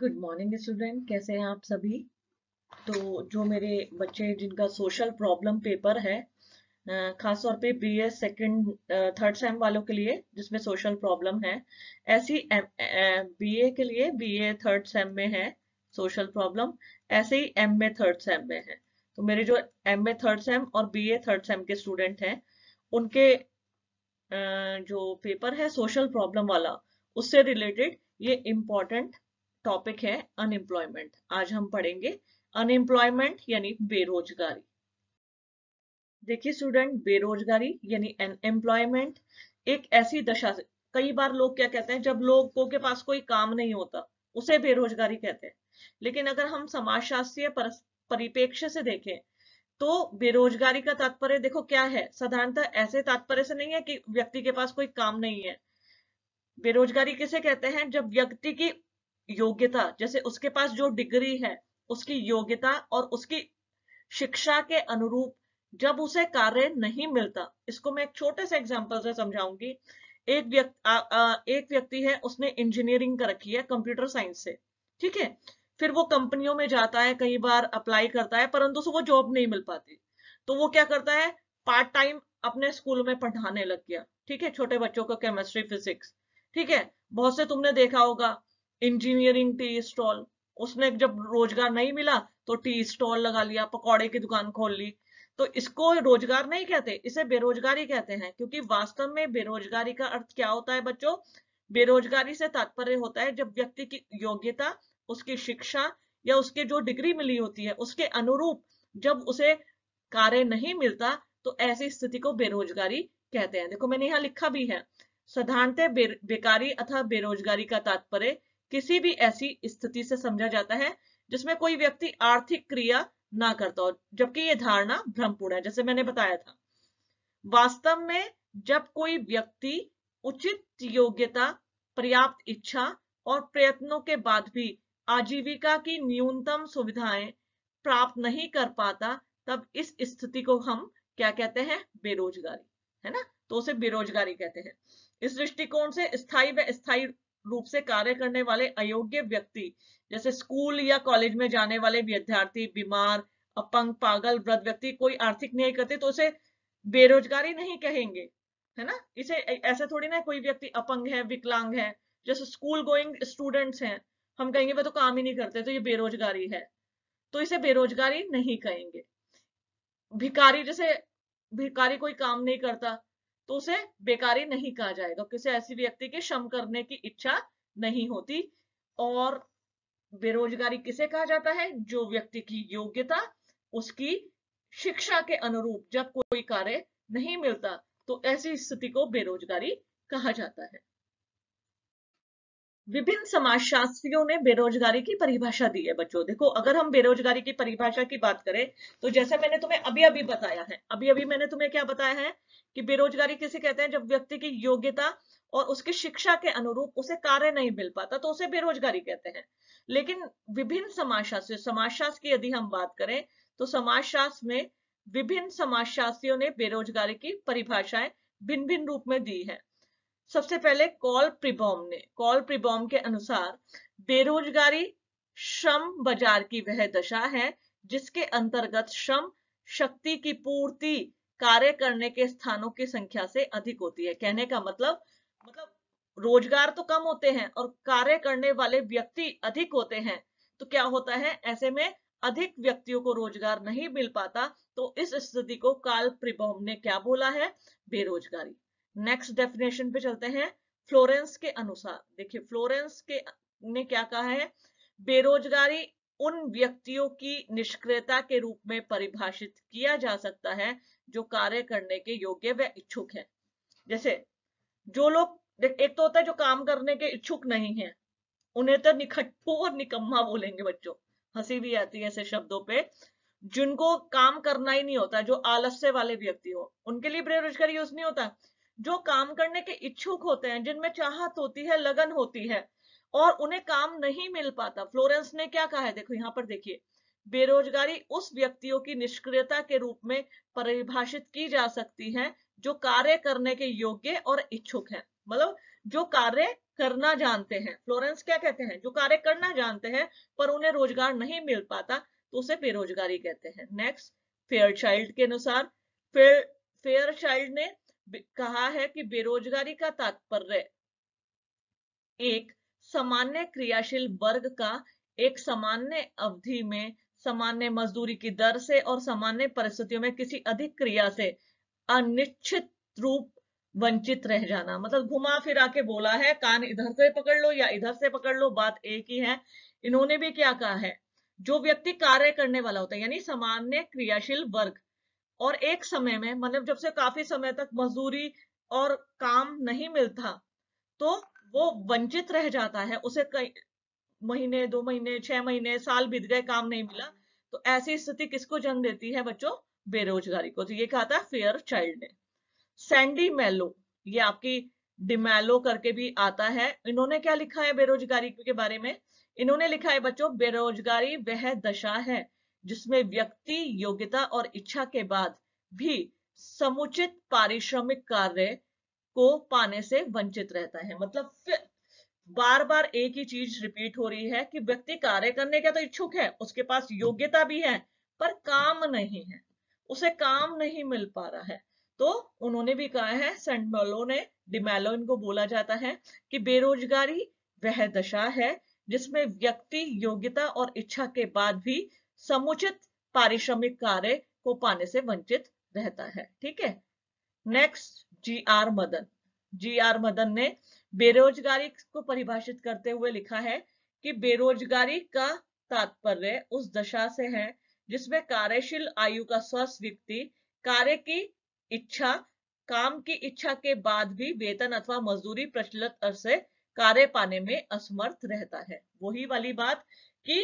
good morning student कैसे हैं आप सभी तो जो मेरे बच्चे जिनका सोशल प्रॉब्लम पेपर है खास तौर पे B S second third sem वालों के लिए जिसमें सोशल प्रॉब्लम है ऐसी बी ए के लिए बी ए थर्ड सेम में है सोशल प्रॉब्लम ऐसे ही एम ए थर्ड सेम में है तो मेरे जो एम ए थर्ड सेम और बी ए थर्ड सेम के स्टूडेंट हैं उनके जो पेपर है सोशल प्रॉब्लम वाला उससे रिलेटेड ये इम्पोर्टेंट टॉपिक है अनएम्प्लॉयमेंट आज हम पढ़ेंगे अनएम्प्लॉयमेंट यानी बेरोजगारी देखिए स्टूडेंट बेरोजगारी यानी अनएम्प्लॉयमेंट एक ऐसी दशा से कई बार लोग क्या कहते हैं जब लोगों के पास कोई काम नहीं होता उसे बेरोजगारी कहते हैं लेकिन अगर हम समाजशास्त्रीय परिपेक्ष्य से देखें तो बेरोजगारी का तात्पर्य देखो क्या है साधारणतः ऐसे तात्पर्य से नहीं है कि व्यक्ति के पास कोई काम नहीं है बेरोजगारी किसे कहते हैं जब व्यक्ति की योग्यता जैसे उसके पास जो डिग्री है उसकी योग्यता और उसकी शिक्षा के अनुरूप जब उसे कार्य नहीं मिलता इसको मैं एक छोटे से एग्जाम्पल से समझाऊंगी एक व्यक्ति एक व्यक्ति है उसने इंजीनियरिंग कर रखी है कंप्यूटर साइंस से ठीक है फिर वो कंपनियों में जाता है कई बार अप्लाई करता है परंतु उसको वो जॉब नहीं मिल पाती तो वो क्या करता है पार्ट टाइम अपने स्कूल में पढ़ाने लग गया ठीक है छोटे बच्चों को केमिस्ट्री फिजिक्स ठीक है बहुत से तुमने देखा होगा इंजीनियरिंग टी स्टॉल उसने जब रोजगार नहीं मिला तो टी स्टॉल लगा लिया पकौड़े की दुकान खोल ली तो इसको रोजगार नहीं कहते इसे बेरोजगारी कहते हैं क्योंकि वास्तव में बेरोजगारी का अर्थ क्या होता है बच्चों बेरोजगारी से तात्पर्य होता है जब व्यक्ति की योग्यता उसकी शिक्षा या उसके जो डिग्री मिली होती है उसके अनुरूप जब उसे कार्य नहीं मिलता तो ऐसी स्थिति को बेरोजगारी कहते हैं देखो मैंने यहाँ लिखा भी है साधारणतः बे, बेकारी अथवा बेरोजगारी का तात्पर्य किसी भी ऐसी स्थिति से समझा जाता है जिसमें कोई व्यक्ति आर्थिक क्रिया ना करता हो जबकि ये धारणा भ्रमपूर्ण है जैसे मैंने बताया था वास्तव में जब कोई व्यक्ति उचित योग्यता पर्याप्त इच्छा और प्रयत्नों के बाद भी आजीविका की न्यूनतम सुविधाएं प्राप्त नहीं कर पाता तब इस स्थिति को हम क्या कहते हैं बेरोजगारी है ना तो उसे बेरोजगारी कहते हैं इस दृष्टिकोण से स्थायी व स्थायी रूप से कार्य करने वाले अयोग्य व्यक्ति जैसे स्कूल या कॉलेज में जाने वाले विद्यार्थी बीमार अपंग पागल वृद्ध व्यक्ति कोई आर्थिक न्याय करते तो उसे बेरोजगारी नहीं कहेंगे है ना इसे ऐसे थोड़ी ना कोई व्यक्ति अपंग है विकलांग है जैसे स्कूल गोइंग स्टूडेंट्स हैं हम कहेंगे वह तो काम ही नहीं करते तो ये बेरोजगारी है तो इसे बेरोजगारी नहीं कहेंगे भिकारी जैसे भिकारी कोई काम नहीं करता तो उसे बेकारी नहीं कहा जाएगा किसी ऐसी व्यक्ति के श्रम करने की इच्छा नहीं होती और बेरोजगारी किसे कहा जाता है जो व्यक्ति की योग्यता उसकी शिक्षा के अनुरूप जब कोई कार्य नहीं मिलता तो ऐसी स्थिति को बेरोजगारी कहा जाता है विभिन्न समाजशास्त्रियों ने बेरोजगारी की परिभाषा दी है बच्चों देखो अगर हम बेरोजगारी की परिभाषा की बात करें तो जैसे मैंने तुम्हें अभी अभी बताया है अभी अभी मैंने तुम्हें क्या बताया है कि बेरोजगारी किसे कहते हैं जब व्यक्ति की योग्यता और उसकी शिक्षा के अनुरूप उसे कार्य नहीं मिल पाता तो उसे बेरोजगारी कहते हैं लेकिन विभिन्न समाजशास्त्र समाजशास्त्र की यदि हम बात करें तो समाजशास्त्र में विभिन्न समाजशास्त्रियों ने बेरोजगारी की परिभाषाएं भिन्न भिन्न रूप में दी है सबसे पहले कॉल प्रिबॉम ने कॉल प्रिबॉम के अनुसार बेरोजगारी श्रम बाजार की वह दशा है जिसके अंतर्गत श्रम शक्ति की पूर्ति कार्य करने के स्थानों की संख्या से अधिक होती है कहने का मतलब मतलब रोजगार तो कम होते हैं और कार्य करने वाले व्यक्ति अधिक होते हैं तो क्या होता है ऐसे में अधिक व्यक्तियों को रोजगार नहीं मिल पाता तो इस स्थिति को काल प्रिबॉम ने क्या बोला है बेरोजगारी नेक्स्ट डेफिनेशन पे चलते हैं फ्लोरेंस के अनुसार देखिए फ्लोरेंस के ने क्या कहा है बेरोजगारी उन व्यक्तियों की निष्क्रियता के रूप में परिभाषित किया जा सकता है जो कार्य करने के योग्य व इच्छुक है जैसे जो लोग एक तो होता है जो काम करने के इच्छुक नहीं है उन्हें तो निखट्टू और निकम्मा बोलेंगे बच्चों हंसी भी आती है ऐसे शब्दों पे जिनको काम करना ही नहीं होता जो आलस्य वाले व्यक्ति हो उनके लिए बेरोजगारी यूज नहीं होता जो काम करने के इच्छुक होते हैं जिनमें चाहत होती है लगन होती है और उन्हें काम नहीं मिल पाता फ्लोरेंस ने क्या कहा है देखो यहाँ पर देखिए बेरोजगारी उस व्यक्तियों की निष्क्रियता के रूप में परिभाषित की जा सकती है जो कार्य करने के योग्य और इच्छुक हैं मतलब जो कार्य करना जानते हैं फ्लोरेंस क्या कहते हैं जो कार्य करना जानते हैं पर उन्हें रोजगार नहीं मिल पाता तो उसे बेरोजगारी कहते हैं नेक्स्ट फेयर चाइल्ड के अनुसार फेयर फेयर चाइल्ड ने कहा है कि बेरोजगारी का तात्पर्य एक सामान्य क्रियाशील वर्ग का एक सामान्य अवधि में सामान्य मजदूरी की दर से और सामान्य परिस्थितियों में किसी अधिक क्रिया से अनिश्चित रूप वंचित रह जाना मतलब घुमा फिरा के बोला है कान इधर से पकड़ लो या इधर से पकड़ लो बात एक ही है इन्होंने भी क्या कहा है जो व्यक्ति कार्य करने वाला होता है यानी सामान्य क्रियाशील वर्ग और एक समय में मतलब जब से काफी समय तक मजदूरी और काम नहीं मिलता तो वो वंचित रह जाता है उसे कई महीने दो महीने छह महीने साल बीत गए काम नहीं मिला तो ऐसी स्थिति किसको जन्म देती है बच्चों बेरोजगारी को तो ये कहा था फेयर चाइल्ड ने सैंडी मेलो ये आपकी डिमेलो करके भी आता है इन्होंने क्या लिखा है बेरोजगारी के बारे में इन्होंने लिखा है बच्चों बेरोजगारी वह दशा है जिसमें व्यक्ति योग्यता और इच्छा के बाद भी समुचित पारिश्रमिक कार्य को पाने से वंचित रहता है मतलब बार बार एक ही चीज रिपीट हो रही है कि व्यक्ति कार्य करने का तो इच्छुक है उसके पास योग्यता भी है पर काम नहीं है उसे काम नहीं मिल पा रहा है तो उन्होंने भी कहा है मेलो ने डिमेलो इनको बोला जाता है कि बेरोजगारी वह दशा है जिसमें व्यक्ति योग्यता और इच्छा के बाद भी समुचित पारिश्रमिक कार्य को पाने से वंचित रहता है ठीक है next G R Madan G R Madan ने बेरोजगारी को परिभाषित करते हुए लिखा है कि बेरोजगारी का तात्पर्य उस दशा से है जिसमें कार्यशील आयु का स्वस्थ व्यक्ति कार्य की इच्छा काम की इच्छा के बाद भी वेतन अथवा मजदूरी प्रचलित अरसे कार्य पाने में असमर्थ रहता है वही वाली बात कि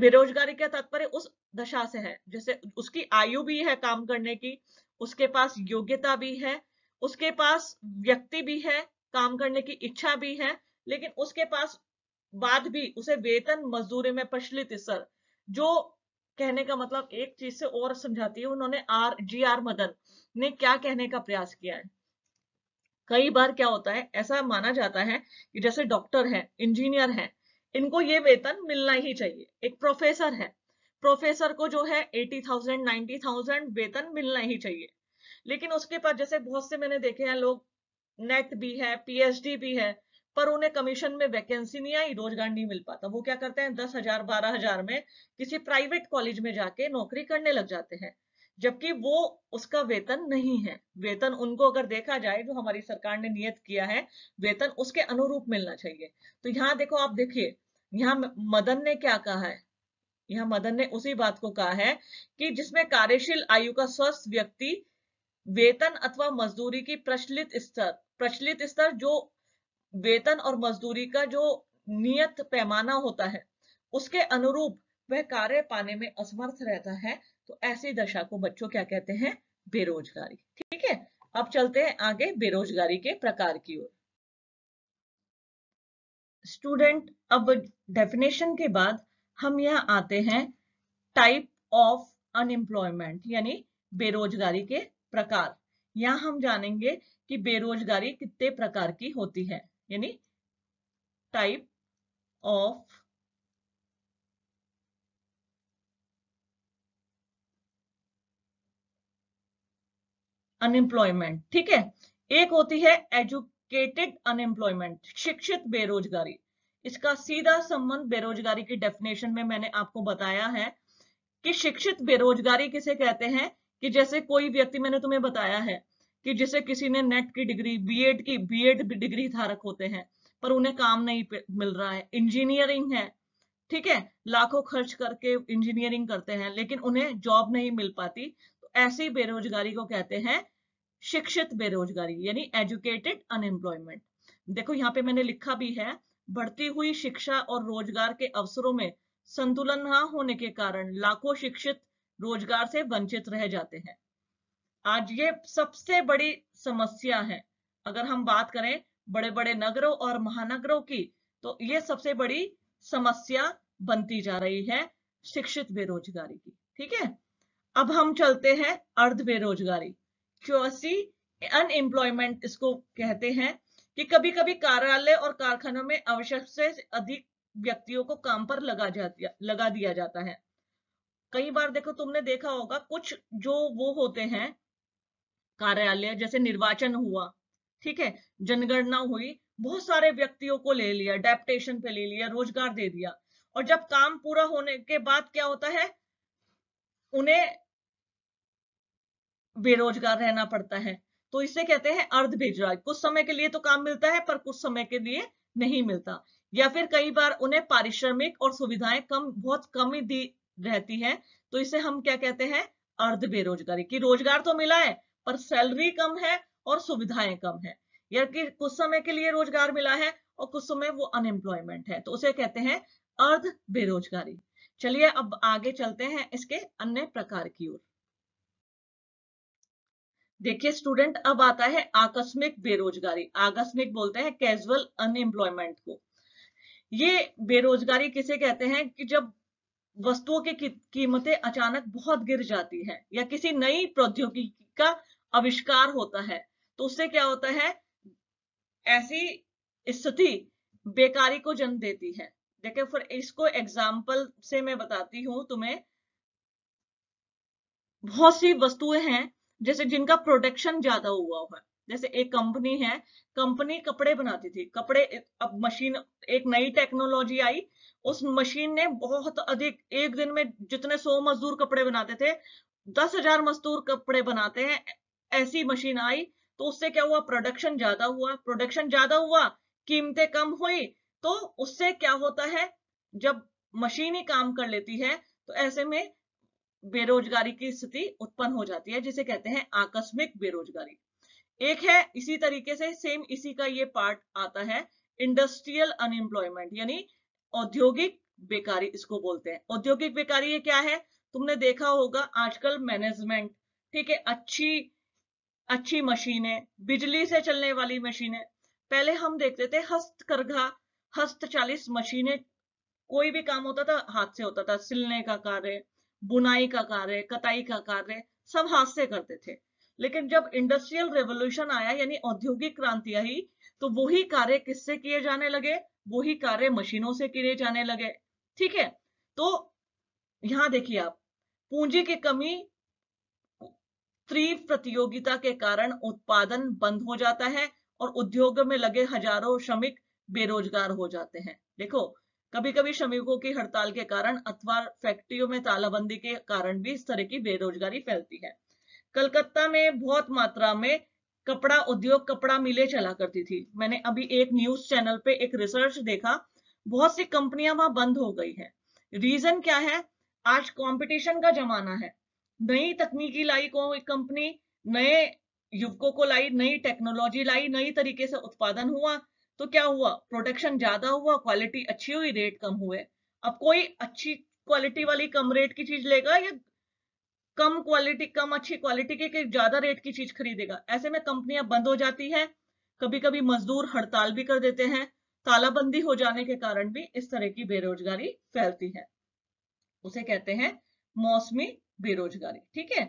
बेरोजगारी का तात्पर्य उस दशा से है जैसे उसकी आयु भी है काम करने की उसके पास योग्यता भी है उसके पास व्यक्ति भी है काम करने की इच्छा भी है लेकिन उसके पास बाद भी उसे वेतन मजदूरी में प्रचलित सर जो कहने का मतलब एक चीज से और समझाती है उन्होंने आर जी आर मदन ने क्या कहने का प्रयास किया है कई बार क्या होता है ऐसा माना जाता है कि जैसे डॉक्टर है इंजीनियर है इनको ये वेतन मिलना ही चाहिए एक प्रोफेसर है प्रोफेसर को जो है एटी थाउजेंड नाइनटी थाउजेंड वेतन मिलना ही चाहिए लेकिन उसके पास जैसे बहुत से मैंने देखे हैं लोग नेट भी है पीएचडी भी है पर उन्हें कमीशन में वैकेंसी नहीं आई रोजगार नहीं मिल पाता वो क्या करते हैं दस हजार बारह हजार में किसी प्राइवेट कॉलेज में जाके नौकरी करने लग जाते हैं जबकि वो उसका वेतन नहीं है वेतन उनको अगर देखा जाए जो हमारी सरकार ने नियत किया है वेतन उसके अनुरूप मिलना चाहिए तो यहाँ देखो आप देखिए यहाँ मदन ने क्या कहा है यहाँ मदन ने उसी बात को कहा है कि जिसमें कार्यशील आयु का स्वस्थ व्यक्ति वेतन अथवा मजदूरी की प्रचलित स्तर प्रचलित स्तर जो वेतन और मजदूरी का जो नियत पैमाना होता है उसके अनुरूप वह कार्य पाने में असमर्थ रहता है तो ऐसी दशा को बच्चों क्या कहते हैं बेरोजगारी ठीक है अब चलते हैं आगे बेरोजगारी के प्रकार की ओर स्टूडेंट अब डेफिनेशन के बाद हम यहाँ आते हैं टाइप ऑफ अनएम्प्लॉयमेंट यानी बेरोजगारी के प्रकार यहाँ हम जानेंगे कि बेरोजगारी कितने प्रकार की होती है यानी टाइप ऑफ अनएम्प्लॉयमेंट ठीक है एक होती है एजुक एजुकेटेड अनएम्प्लॉयमेंट शिक्षित बेरोजगारी इसका सीधा संबंध बेरोजगारी की डेफिनेशन में मैंने आपको बताया है कि शिक्षित बेरोजगारी किसे कहते हैं कि जैसे कोई व्यक्ति मैंने तुम्हें बताया है कि जिसे किसी ने नेट की डिग्री बीएड की बीएड डिग्री धारक होते हैं पर उन्हें काम नहीं मिल रहा है इंजीनियरिंग है ठीक है लाखों खर्च करके इंजीनियरिंग करते हैं लेकिन उन्हें जॉब नहीं मिल पाती तो ऐसी बेरोजगारी को कहते हैं शिक्षित बेरोजगारी यानी एजुकेटेड अनएम्प्लॉयमेंट देखो यहाँ पे मैंने लिखा भी है बढ़ती हुई शिक्षा और रोजगार के अवसरों में संतुलन न होने के कारण लाखों शिक्षित रोजगार से वंचित रह जाते हैं आज ये सबसे बड़ी समस्या है अगर हम बात करें बड़े बड़े नगरों और महानगरों की तो ये सबसे बड़ी समस्या बनती जा रही है शिक्षित बेरोजगारी की ठीक है अब हम चलते हैं अर्ध बेरोजगारी क्यूसी अनएम्प्लॉयमेंट इसको कहते हैं कि कभी कभी कार्यालय और कारखानों में आवश्यक से अधिक व्यक्तियों को काम पर लगा जाता लगा दिया जाता है कई बार देखो तुमने देखा होगा कुछ जो वो होते हैं कार्यालय जैसे निर्वाचन हुआ ठीक है जनगणना हुई बहुत सारे व्यक्तियों को ले लिया डेप्टेशन पे ले लिया रोजगार दे दिया और जब काम पूरा होने के बाद क्या होता है उन्हें बेरोजगार रहना पड़ता है तो इसे कहते हैं अर्ध बेरोजगार कुछ समय के लिए तो काम मिलता है पर कुछ समय के लिए नहीं मिलता या फिर कई बार उन्हें पारिश्रमिक और सुविधाएं कम बहुत कम ही दी रहती है तो इसे हम क्या कहते हैं अर्ध बेरोजगारी की रोजगार तो मिला है पर सैलरी कम है और सुविधाएं कम है या कि कुछ समय के लिए रोजगार मिला है और कुछ समय वो अनएम्प्लॉयमेंट है तो उसे कहते हैं अर्ध बेरोजगारी चलिए अब आगे चलते हैं इसके अन्य प्रकार की ओर देखिए स्टूडेंट अब आता है आकस्मिक बेरोजगारी आकस्मिक बोलते हैं कैजुअल अनएम्प्लॉयमेंट को ये बेरोजगारी किसे कहते हैं कि जब वस्तुओं की कीमतें अचानक बहुत गिर जाती हैं या किसी नई प्रौद्योगिकी का आविष्कार होता है तो उससे क्या होता है ऐसी स्थिति बेकारी को जन्म देती है देखिए फिर इसको एग्जाम्पल से मैं बताती हूं तुम्हें बहुत सी वस्तुएं हैं जैसे जिनका प्रोडक्शन ज्यादा हुआ हुआ है जैसे एक कंपनी है कंपनी कपड़े बनाती थी कपड़े अब मशीन एक नई टेक्नोलॉजी आई उस मशीन ने बहुत अधिक एक दिन में जितने सौ मजदूर कपड़े बनाते थे दस हजार मजदूर कपड़े बनाते हैं ऐसी मशीन आई तो उससे क्या हुआ प्रोडक्शन ज्यादा हुआ प्रोडक्शन ज्यादा हुआ कीमतें कम हुई तो उससे क्या होता है जब मशीन ही काम कर लेती है तो ऐसे में बेरोजगारी की स्थिति उत्पन्न हो जाती है जिसे कहते हैं आकस्मिक बेरोजगारी एक है इसी तरीके से सेम इसी का ये पार्ट आता है इंडस्ट्रियल अनएम्प्लॉयमेंट यानी औद्योगिक बेकारी इसको बोलते हैं औद्योगिक बेकारी ये क्या है तुमने देखा होगा आजकल मैनेजमेंट ठीक है अच्छी अच्छी मशीनें बिजली से चलने वाली मशीनें पहले हम देखते थे हस्तकरघा चालीस मशीनें कोई भी काम होता था हाथ से होता था सिलने का कार्य बुनाई का कार्य कताई का कार्य सब हाथ से करते थे लेकिन जब इंडस्ट्रियल रेवोल्यूशन आया यानी औद्योगिक क्रांति आई तो वही कार्य किससे किए जाने लगे वही कार्य मशीनों से किए जाने लगे ठीक है तो यहां देखिए आप पूंजी की कमी तीव्र प्रतियोगिता के कारण उत्पादन बंद हो जाता है और उद्योग में लगे हजारों श्रमिक बेरोजगार हो जाते हैं देखो कभी कभी श्रमिकों की हड़ताल के कारण अथवा फैक्ट्रियों में तालाबंदी के कारण भी इस तरह की बेरोजगारी फैलती है कलकत्ता में बहुत मात्रा में कपड़ा उद्योग कपड़ा मिले चला करती थी मैंने अभी एक न्यूज चैनल पे एक रिसर्च देखा बहुत सी कंपनियां वहां बंद हो गई है रीजन क्या है आज कंपटीशन का जमाना है नई तकनीकी लाई कोई कंपनी नए युवकों को लाई नई टेक्नोलॉजी लाई नई तरीके से उत्पादन हुआ तो क्या हुआ प्रोटेक्शन ज्यादा हुआ क्वालिटी अच्छी हुई रेट कम हुए अब कोई अच्छी क्वालिटी वाली कम रेट की चीज लेगा या कम क्वालिटी कम अच्छी क्वालिटी की ज्यादा रेट की चीज खरीदेगा ऐसे में कंपनियां बंद हो जाती है कभी कभी मजदूर हड़ताल भी कर देते हैं तालाबंदी हो जाने के कारण भी इस तरह की बेरोजगारी फैलती है उसे कहते हैं मौसमी बेरोजगारी ठीक है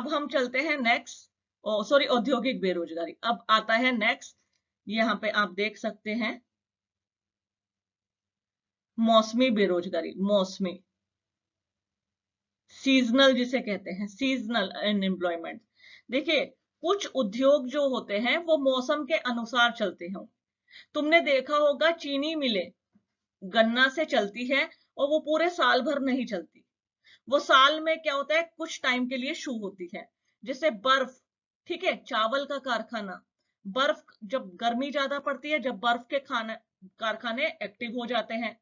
अब हम चलते हैं नेक्स्ट सॉरी औद्योगिक बेरोजगारी अब आता है नेक्स्ट यहाँ पे आप देख सकते हैं मौसमी बेरोजगारी मौसमी सीजनल जिसे कहते हैं सीजनल अनएम्प्लॉयमेंट देखिए कुछ उद्योग जो होते हैं वो मौसम के अनुसार चलते हैं तुमने देखा होगा चीनी मिले गन्ना से चलती है और वो पूरे साल भर नहीं चलती वो साल में क्या होता है कुछ टाइम के लिए शू होती है जैसे बर्फ ठीक है चावल का कारखाना बर्फ जब गर्मी ज्यादा पड़ती है जब बर्फ के खाना कारखाने एक्टिव हो जाते हैं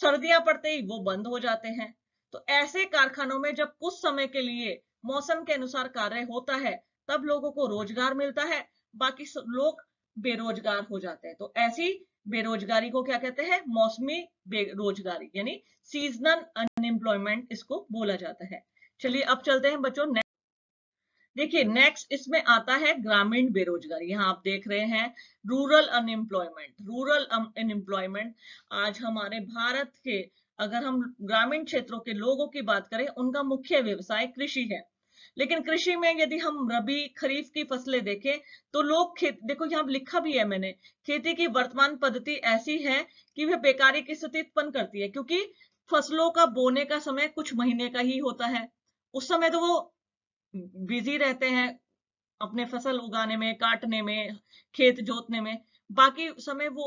सर्दियां पड़ते ही वो बंद हो जाते हैं तो ऐसे कारखानों में जब कुछ समय के लिए मौसम के अनुसार कार्य होता है तब लोगों को रोजगार मिलता है बाकी लोग बेरोजगार हो जाते हैं तो ऐसी बेरोजगारी को क्या कहते हैं मौसमी बेरोजगारी यानी सीजनल अनएम्प्लॉयमेंट इसको बोला जाता है चलिए अब चलते हैं बच्चों देखिए नेक्स्ट इसमें आता है ग्रामीण बेरोजगारी यहाँ आप देख रहे हैं रूरल अनएम्प्लॉयमेंट रूरल अनएम्प्लॉयमेंट आज हमारे भारत के अगर हम ग्रामीण क्षेत्रों के लोगों की बात करें उनका मुख्य व्यवसाय कृषि है लेकिन कृषि में यदि हम रबी खरीफ की फसलें देखें तो लोग खेत देखो यहाँ लिखा भी है मैंने खेती की वर्तमान पद्धति ऐसी है कि वह बेकारी की स्थिति उत्पन्न करती है क्योंकि फसलों का बोने का समय कुछ महीने का ही होता है उस समय तो वो बिजी रहते हैं अपने फसल उगाने में काटने में खेत जोतने में बाकी समय वो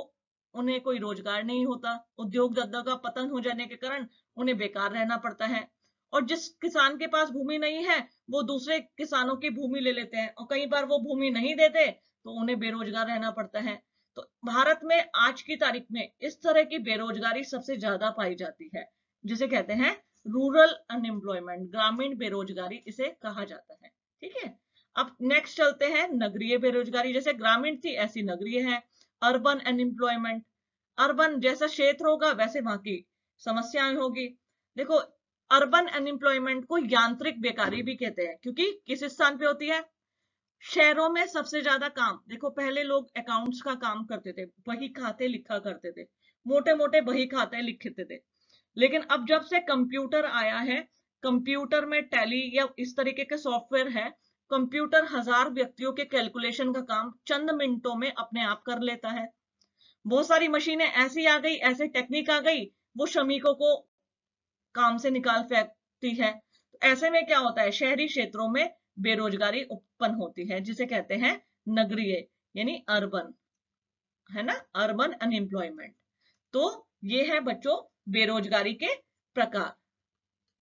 उन्हें कोई रोजगार नहीं होता उद्योग धंधा का पतन हो जाने के कारण उन्हें बेकार रहना पड़ता है और जिस किसान के पास भूमि नहीं है वो दूसरे किसानों की भूमि ले लेते हैं और कई बार वो भूमि नहीं देते तो उन्हें बेरोजगार रहना पड़ता है तो भारत में आज की तारीख में इस तरह की बेरोजगारी सबसे ज्यादा पाई जाती है जिसे कहते हैं रूरल अनएम्प्लॉयमेंट ग्रामीण बेरोजगारी इसे कहा जाता है ठीक है अब नेक्स्ट चलते हैं नगरीय बेरोजगारी जैसे ग्रामीण थी ऐसी नगरीय है अर्बन अनएम्प्लॉयमेंट अर्बन जैसा क्षेत्र होगा वैसे वहां की समस्याएं होगी देखो अर्बन अनएम्प्लॉयमेंट को यांत्रिक बेकारी भी कहते हैं क्योंकि किस स्थान पे होती है शहरों में सबसे ज्यादा काम देखो पहले लोग अकाउंट्स का काम करते थे बही खाते लिखा करते थे मोटे मोटे बही खाते लिखते थे लेकिन अब जब से कंप्यूटर आया है कंप्यूटर में टैली या इस तरीके के सॉफ्टवेयर है कंप्यूटर हजार व्यक्तियों के कैलकुलेशन का काम चंद मिनटों में अपने आप कर लेता है बहुत सारी मशीनें ऐसी आ गई ऐसे टेक्निक आ गई वो श्रमिकों को काम से निकाल फेंकती है तो ऐसे में क्या होता है शहरी क्षेत्रों में बेरोजगारी उत्पन्न होती है जिसे कहते हैं नगरीय यानी अर्बन है ना अर्बन अनएम्प्लॉयमेंट तो ये है बच्चों बेरोजगारी के प्रकार